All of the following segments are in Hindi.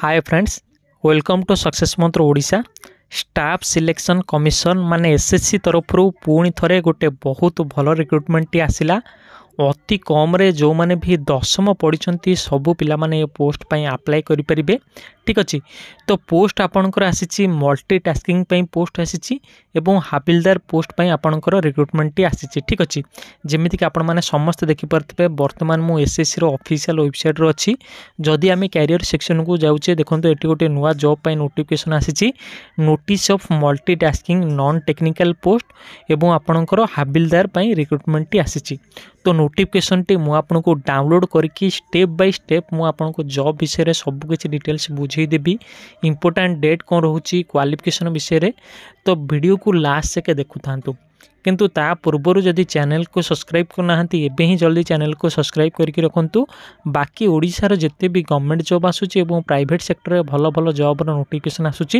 hi friends welcome to success ମନ୍ତ୍ର ଓଡ଼ିଶା ଷ୍ଟାଫ୍ ସିଲେକ୍ସନ୍ କମିଶନ୍ ମାନେ ଏସ୍ ଏସ୍ ସି ତରଫରୁ ପୁଣି ଥରେ ଗୋଟେ ବହୁତ ଭଲ ରିକ୍ରୁଟମେଣ୍ଟଟି ଆସିଲା ଅତି କମ୍ରେ ଯେଉଁମାନେ ବି ଦଶମ ପଢ଼ିଛନ୍ତି ସବୁ ପିଲାମାନେ ଏ ପୋଷ୍ଟ ପାଇଁ ଆପ୍ଲାଏ କରିପାରିବେ ଠିକ୍ ଅଛି ତ ପୋଷ୍ଟ ଆପଣଙ୍କର ଆସିଛି ମଲ୍ଟି ଟାସ୍କିଂ ପାଇଁ ପୋଷ୍ଟ ଆସିଛି ଏବଂ ହାବିଲଦାର ପୋଷ୍ଟ ପାଇଁ ଆପଣଙ୍କର ରିକ୍ରୁଟମେଣ୍ଟଟି ଆସିଛି ଠିକ୍ ଅଛି ଯେମିତିକି ଆପଣମାନେ ସମସ୍ତେ ଦେଖିପାରୁଥିବେ ବର୍ତ୍ତମାନ ମୁଁ ଏସ୍ଏସ୍ସିର ଅଫିସିଆଲ୍ ୱେବସାଇଟ୍ରେ ଅଛି ଯଦି ଆମେ କ୍ୟାରିୟର ସେକ୍ସନକୁ ଯାଉଛେ ଦେଖନ୍ତୁ ଏଠି ଗୋଟେ ନୂଆ ଜବ୍ ପାଇଁ ନୋଟିଫିକେସନ୍ ଆସିଛି notice of multi tasking non technical post ଏବଂ ଆପଣଙ୍କର ହାବିଲଦାର ପାଇଁ ରିକ୍ରୁଟମେଣ୍ଟଟି ଆସିଛି ତ नोटिफिकेसन टी मुझे डाउनलोड करके स्टेप बै स्टेप मुझे जब विषय में सबकि डिटेल्स बुझेदेवि इम्पोर्टां डेट कौन रोच क्वाफिकेसन विषय तो भिड को लास्ट जैके देखु था किंतु ता पूर्वर जदि चैनल को सब्सक्राइब करना एवं ही जल्दी चैनल को सब्सक्राइब करके रखु बाकी ओडार जिते भी गवर्नमेंट जॉब आसूब प्राइट सेक्टर भल भल जब्र नोटिकेसन आसूस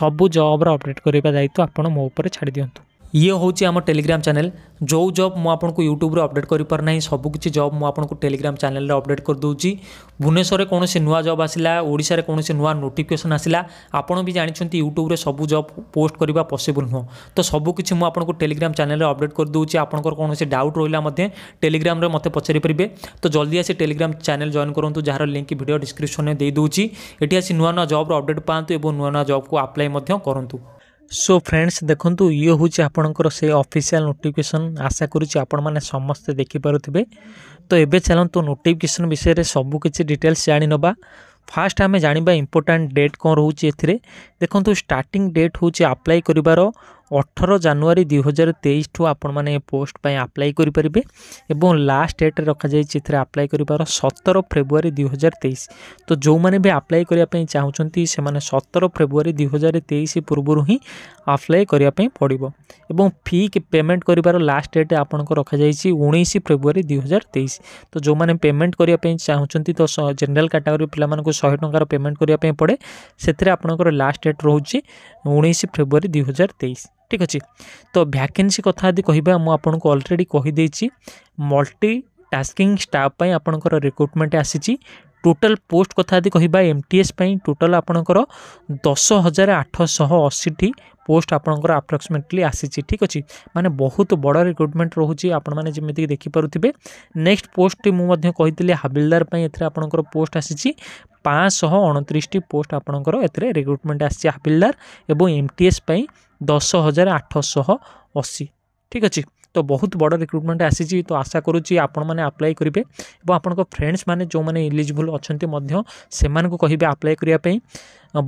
सबू जब्र अपडेट करने दायित्व आप छाड़ दिंतु ये हूँ आम टेलीग्राम चैनल जो जब मुझक यूट्यूब्रे अपडेट करना सबकि जब आपको टेलीग्राम चैनल अपडेट कर दूसरी भुवनेश्वर कौन से नुआ जब आसला ओडा कौन नुआ नोटिकेसन आसला आपड़ भी जानते यूट्यूब सब जब पोस्ट करवा पसबुल नुह तो सबकि टेलीग्राम चैनल अपडेट कर दूँ आपर कौन से डाउट रहा टेलीग्राम मत पचारिपारे तो जल्दी आसी टेलीग्राम चैनल जॉन करूँ जार लिंक भिडियो डिस्क्रिप्स में देदेव ये आसी नुआ नुआ जब्र अपडेट पाँच और नुआ नुआ जब को आप्लाई करूँ সো ফ্রেন্ডস দেখন্তু ইয়ে হচ্ছে আপনার সে অফিসিয়াল নোটিফিকেসন আশা করছি আপনার সমস্তে দেখিপারে তো এবে চলতু নোটিফিকেসন বিষয়ে সবুকিছি ডিটেলস জাঁনবা ফার্স্ট আমি জাঁয়া ইম্পর্টাট ডেট কম রয়েছে এতে দেখুন স্টার্টিং ডেট হচ্ছে আপ্লাই করবার ଅଠର ଜାନୁଆରୀ ଦୁଇ ହଜାର ତେଇଶଠୁ ଆପଣମାନେ ଏ ପୋଷ୍ଟ ପାଇଁ ଆପ୍ଲାଏ କରିପାରିବେ ଏବଂ ଲାଷ୍ଟ ଡେଟ୍ରେ ରଖାଯାଇଛି ଏଥିରେ ଆପ୍ଲାଏ କରିବାର ସତର ଫେବୃଆରୀ ଦୁଇ ହଜାର ତେଇଶ ତ ଯେଉଁମାନେ ବି ଆପ୍ଲାଏ କରିବା ପାଇଁ ଚାହୁଁଛନ୍ତି ସେମାନେ ସତର ଫେବୃଆରୀ ଦୁଇ ହଜାର ତେଇଶ ପୂର୍ବରୁ ହିଁ ଆପ୍ଲାଏ କରିବା ପାଇଁ ପଡ଼ିବ ଏବଂ ଫି ପେମେଣ୍ଟ କରିବାର ଲାଷ୍ଟ ଡେଟ୍ ଆପଣଙ୍କ ରଖାଯାଇଛି ଉଣେଇଶ ଫେବୃଆରୀ ଦୁଇ ହଜାର ତେଇଶ ତ ଯେଉଁମାନେ ପେମେଣ୍ଟ କରିବା ପାଇଁ ଚାହୁଁଛନ୍ତି ତ ଜେନେରାଲ୍ କାଟାଗୋରୀ ପିଲାମାନଙ୍କୁ ଶହେ ଟଙ୍କାର ପେମେଣ୍ଟ କରିବା ପାଇଁ ପଡ଼େ ସେଥିରେ ଆପଣଙ୍କର ଲାଷ୍ଟ ଡେଟ୍ ରହୁଛି ଉଣେଇଶ ଫେବୃଆରୀ ଦୁଇ ହଜାର ତେଇଶ ঠিক ଅଛି ତ ଭ୍ୟାକେନ୍ସି କଥା ଯଦି କହିବା ମୁଁ ଆପଣଙ୍କୁ ଅଲରେଡ଼ି କହିଦେଇଛି ମଲ୍ଟି ଟାସ୍କିଂ ଷ୍ଟାଫ୍ ପାଇଁ ଆପଣଙ୍କର ରିକ୍ରୁଟମେଣ୍ଟ ଆସିଛି ଟୋଟାଲ୍ ପୋଷ୍ଟ କଥା ଯଦି କହିବା ଏମ୍ ଟି ଏସ୍ ପାଇଁ ଟୋଟାଲ୍ ଆପଣଙ୍କର ଦଶ ହଜାର ଆଠଶହ ଅଶୀଟି ପୋଷ୍ଟ ଆପଣଙ୍କର ଆପ୍ରୋକ୍ସିମେଟଲି ଆସିଛି ଠିକ୍ ଅଛି ମାନେ ବହୁତ ବଡ଼ ରିକ୍ରୁଟମେଣ୍ଟ ରହୁଛି ଆପଣମାନେ ଯେମିତିକି ଦେଖିପାରୁଥିବେ ନେକ୍ସଟ ପୋଷ୍ଟଟି ମୁଁ ମଧ୍ୟ କହିଥିଲି ହାବିଲଦାର ପାଇଁ ଏଥିରେ ଆପଣଙ୍କର ପୋଷ୍ଟ ଆସିଛି ପାଞ୍ଚଶହ ଅଣତିରିଶଟି ପୋଷ୍ଟ ଆପଣଙ୍କର ଏଥିରେ ରିକ୍ରୁଟମେଣ୍ଟ ଆସିଛି ହାବିଲଦାର ଏବଂ ଏମ୍ ଟି ଏସ୍ ପାଇଁ ଦଶ ହଜାର ଆଠଶହ ଅଶୀ ଠିକ୍ ଅଛି ତ ବହୁତ ବଡ଼ ରିକ୍ରୁଟମେଣ୍ଟ ଆସିଛି ତ ଆଶା କରୁଛି ଆପଣମାନେ ଆପ୍ଲାଏ କରିବେ ଏବଂ ଆପଣଙ୍କ ଫ୍ରେଣ୍ଡସ୍ମାନେ ଯେଉଁମାନେ ଇଲିଜିବୁଲ୍ ଅଛନ୍ତି ମଧ୍ୟ ସେମାନଙ୍କୁ କହିବେ ଆପ୍ଲାଏ କରିବା ପାଇଁ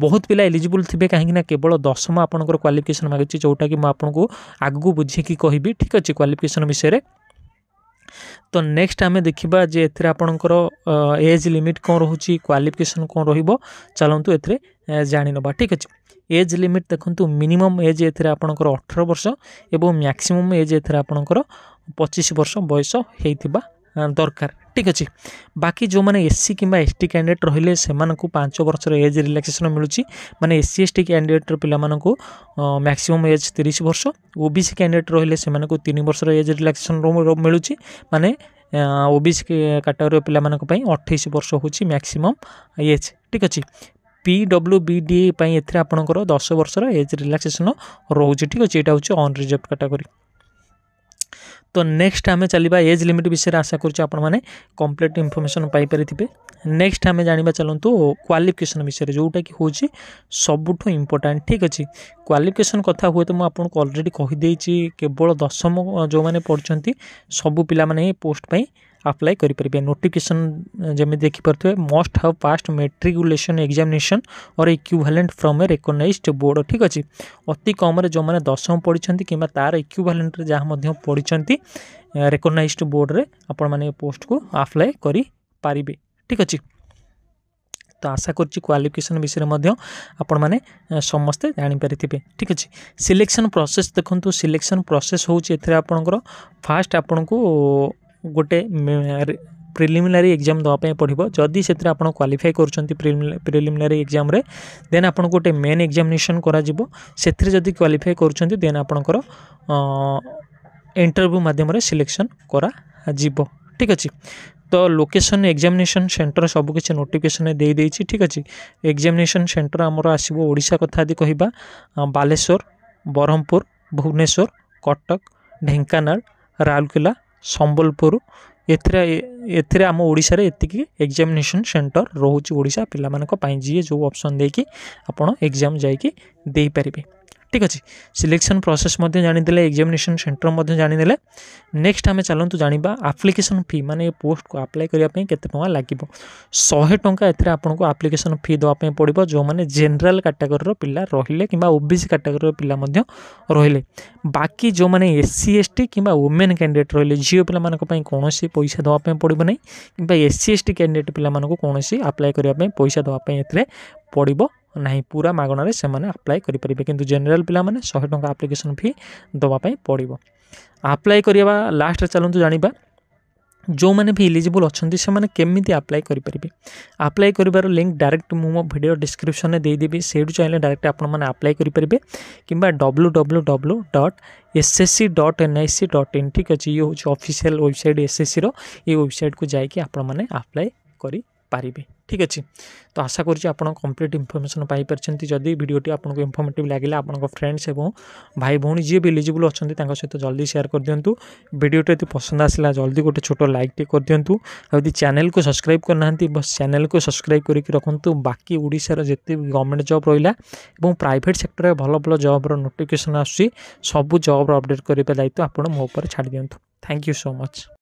ବହୁତ ପିଲା ଏଲିଜିବୁଲ୍ ଥିବେ କାହିଁକିନା କେବଳ ଦଶମ ଆପଣଙ୍କର କ୍ୱାଲିଫିକେସନ୍ ମାଗୁଛି ଯେଉଁଟାକି ମୁଁ ଆପଣଙ୍କୁ ଆଗକୁ ବୁଝିକି କହିବି ଠିକ୍ ଅଛି କ୍ୱାଲିଫିକେସନ୍ ବିଷୟରେ ତ ନେକ୍ସଟ ଆମେ ଦେଖିବା ଯେ ଏଥିରେ ଆପଣଙ୍କର ଏଜ୍ ଲିମିଟ୍ କ'ଣ ରହୁଛି କ୍ୱାଲିଫିକେସନ୍ କ'ଣ ରହିବ ଚାଲନ୍ତୁ ଏଥିରେ ଜାଣିନେବା ଠିକ୍ ଅଛି ଏଜ୍ ଲିମିଟ୍ ଦେଖନ୍ତୁ ମିନିମମ୍ ଏଜ୍ ଏଥିରେ ଆପଣଙ୍କର ଅଠର ବର୍ଷ ଏବଂ ମ୍ୟାକ୍ସିମମ୍ ଏଜ୍ ଏଥିରେ ଆପଣଙ୍କର ପଚିଶ ବର୍ଷ ବୟସ ହେଇଥିବା ଦରକାର ଠିକ୍ ଅଛି ବାକି ଯେଉଁମାନେ ଏସ୍ସି କିମ୍ବା ଏସ୍ଟି କ୍ୟାଣ୍ଡିଡେଟ୍ ରହିଲେ ସେମାନଙ୍କୁ ପାଞ୍ଚ ବର୍ଷର ଏଜ୍ ରିଲାକ୍ସେସନ୍ ମିଳୁଛି ମାନେ ଏସ୍ସି ଏସ୍ଟି କ୍ୟାଣ୍ଡିଡେଟ୍ର ପିଲାମାନଙ୍କୁ ମ୍ୟାକ୍ସିମମ୍ ଏଜ୍ ତିରିଶ ବର୍ଷ ଓବିସି କ୍ୟାଣ୍ଡିଡେଟ୍ ରହିଲେ ସେମାନଙ୍କୁ ତିନି ବର୍ଷର ଏଜ୍ ରିଲାକ୍ସେସନ୍ ମିଳୁଛି ମାନେ ଓବିସି କାଟାଗୋରୀର ପିଲାମାନଙ୍କ ପାଇଁ ଅଠେଇଶ ବର୍ଷ ହେଉଛି ମ୍ୟାକ୍ସିମମ୍ ଏଜ୍ ଠିକ୍ ଅଛି ପି ଡବ୍ଲ୍ୟୁ ବି ଡି ଏ ପାଇଁ ଏଥିରେ ଆପଣଙ୍କର ଦଶ ବର୍ଷର ଏଜ୍ ରିଲାକ୍ସେସନ୍ ରହୁଛି ଠିକ୍ ଅଛି ଏଇଟା ହେଉଛି ଅନରିଜର୍ଭ କାଟାଗୋରୀ ତ ନେକ୍ସଟ ଆମେ ଚାଲିବା ଏଜ୍ ଲିମିଟ୍ ବିଷୟରେ ଆଶା କରୁଛୁ ଆପଣମାନେ କମ୍ପ୍ଲିଟ୍ ଇନଫର୍ମେସନ୍ ପାଇପାରିଥିବେ ନେକ୍ସଟ ଆମେ ଜାଣିବା ଚାଲନ୍ତୁ କ୍ୱାଲିଫିକେସନ୍ ବିଷୟରେ ଯେଉଁଟାକି ହେଉଛି ସବୁଠୁ ଇମ୍ପୋର୍ଟାଣ୍ଟ ଠିକ୍ ଅଛି କ୍ୱାଲିଫିକେସନ୍ କଥା ହୁଏତ ମୁଁ ଆପଣଙ୍କୁ ଅଲରେଡ଼ି କହିଦେଇଛି କେବଳ ଦଶମ ଯେଉଁମାନେ ପଢ଼ୁଛନ୍ତି ସବୁ ପିଲାମାନେ ଏ ପୋଷ୍ଟ ପାଇଁ आप्लाय करेंगे नोटिकेसन जमी देखिपे must have passed matriculation examination और equivalent from a recognized board ठीक अच्छे अति कम्रे जो मैंने दशम पढ़ी कि तार इक्यूभालांट्रे जहाँ पढ़ी रेकग्नइज बोर्ड में आपण मैंने पोस्ट को आप्लाय करें ठीक अच्छे तो आशा करफिकेसन विषय में समस्ते जापारी थे ठीक अच्छे सिलेक्शन प्रोसेस देखो सिलेक्शन प्रोसेस हूँ फास्ट आपन को ଗୋଟେ ପ୍ରିଲିମିନାରୀ ଏକ୍ଜାମ୍ ଦେବା ପାଇଁ ପଡ଼ିବ ଯଦି ସେଥିରେ ଆପଣ କ୍ୱାଲିଫାଏ କରୁଛନ୍ତି ପ୍ରିଲିମିନାରୀ ଏକ୍ଜାମ୍ରେ ଦେନ୍ ଆପଣଙ୍କୁ ଗୋଟେ ମେନ୍ ଏକ୍ଜାମିନେସନ୍ କରାଯିବ ସେଥିରେ ଯଦି କ୍ୱାଲିଫାଏ କରୁଛନ୍ତି ଦେନ୍ ଆପଣଙ୍କର ଇଣ୍ଟରଭ୍ୟୁ ମାଧ୍ୟମରେ ସିଲେକ୍ସନ୍ କରାଯିବ ଠିକ୍ ଅଛି ତ ଲୋକେସନ୍ ଏକ୍ଜାମିନେସନ୍ ସେଣ୍ଟର ସବୁକିଛି ନୋଟିଫିକେସନ୍ରେ ଦେଇଦେଇଛି ଠିକ୍ ଅଛି ଏକ୍ଜାମିନେସନ୍ ସେଣ୍ଟର ଆମର ଆସିବ ଓଡ଼ିଶା କଥା ଆଦି କହିବା ବାଲେଶ୍ୱର ବ୍ରହ୍ମପୁର ଭୁବନେଶ୍ୱର କଟକ ଢେଙ୍କାନାଳ ରାଉରକେଲା ସମ୍ବଲପୁର ଏଥିରେ ଏଥିରେ ଆମ ଓଡ଼ିଶାରେ ଏତିକି ଏକ୍ଜାମିନେସନ୍ ସେଣ୍ଟର ରହୁଛି ଓଡ଼ିଶା ପିଲାମାନଙ୍କ ପାଇଁ ଯିଏ ଯେଉଁ ଅପସନ୍ ଦେଇକି ଆପଣ ଏକ୍ଜାମ୍ ଯାଇକି ଦେଇପାରିବେ ठीक अच्छे सिलेक्शन प्रोसेस जाणीदे एक्जामेसन सेन्टर जाणीदे नेक्स्ट आम चलत जाना आप्लिकेसन फी मैंने पोस्ट को आप्लाई करने टाँग लगे शहे टाँह एपको आप्लिकेसन फी देवाप पड़ो जो मैंने जेनेल काटेगोरी पिला रही कि ओबीसी काटेगोरी पिला रे बाकी जो मैंने एस सी एस टी कि ओमेन कैंडिडेट रे झील पाला कौन पैसा देवाप पड़े ना कि S C S T candidate पे कौन आप्लाई करने पैसा देवाई पड़ो ନାହିଁ ପୁରା ମାଗଣାରେ ସେମାନେ ଆପ୍ଲାଏ କରିପାରିବେ କିନ୍ତୁ ଜେନେରାଲ୍ ପିଲାମାନେ ଶହେ ଟଙ୍କା ଆପ୍ଲିକେସନ୍ ଫି ଦେବା ପାଇଁ ପଡ଼ିବ ଆପ୍ଲାଏ କରିବା ଲାଷ୍ଟରେ ଚାଲନ୍ତୁ ଜାଣିବା ଯେଉଁମାନେ ବି ଇଲିଜିବୁଲ୍ ଅଛନ୍ତି ସେମାନେ କେମିତି ଆପ୍ଲାଏ କରିପାରିବେ ଆପ୍ଲାଏ କରିବାର ଲିଙ୍କ୍ ଡାଇରେକ୍ଟ ମୁଁ ମୋ ଭିଡ଼ିଓ ଡିସ୍କ୍ରିପ୍ସନ୍ରେ ଦେଇଦେବି ସେଇଠୁ ଚାହିଁଲେ ଡାଇରେକ୍ଟ ଆପଣମାନେ ଆପ୍ଲାଏ କରିପାରିବେ କିମ୍ବା W W W dot S S C dot N I C dot in ଠିକ୍ ଅଛି ଇଏ ହେଉଛି ଅଫିସିଆଲ୍ ୱେବସାଇଟ୍ ଏସ୍ ଏସ୍ ସିର ଏଇ ୱେବସାଇଟ୍କୁ ଯାଇକି ଆପଣମାନେ ଆପ୍ଲାଏ କରି পারিবে ঠিক আছে তো আশা করছি আপনার কমপ্লিট ইনফরমেশন পাইপারছেন যদি ভিডিওটি আপনার ইনফর্মেটিভ লাগিলা আপনার ফ্রেন্ডস এবং ভাই ভৌণী যে এলিজিবল অনেক তাঁর সহ জলদি সেয়ার করে দিও ভিডিওটি যদি পসন্দ আসলা জলদি গোটে ছোট লাইকটি করে দিও যদি চ্যানেলকে সবসক্রাইব করে না বস চ্যানেলকে সবসক্রাইব করি রাখতু বাকি ওড়শার যেতে গভর্নমেন্ট জব রহলা এবং প্রাইভেট সেক্টরে ভাল ভাল জব্র নোটিফিকেসন আসুচি সবু জব্র অপডেট করার দায়িত্ব আপনার মো উপরে ছাড়ি দিও থ্যাংক ইউ সো মচ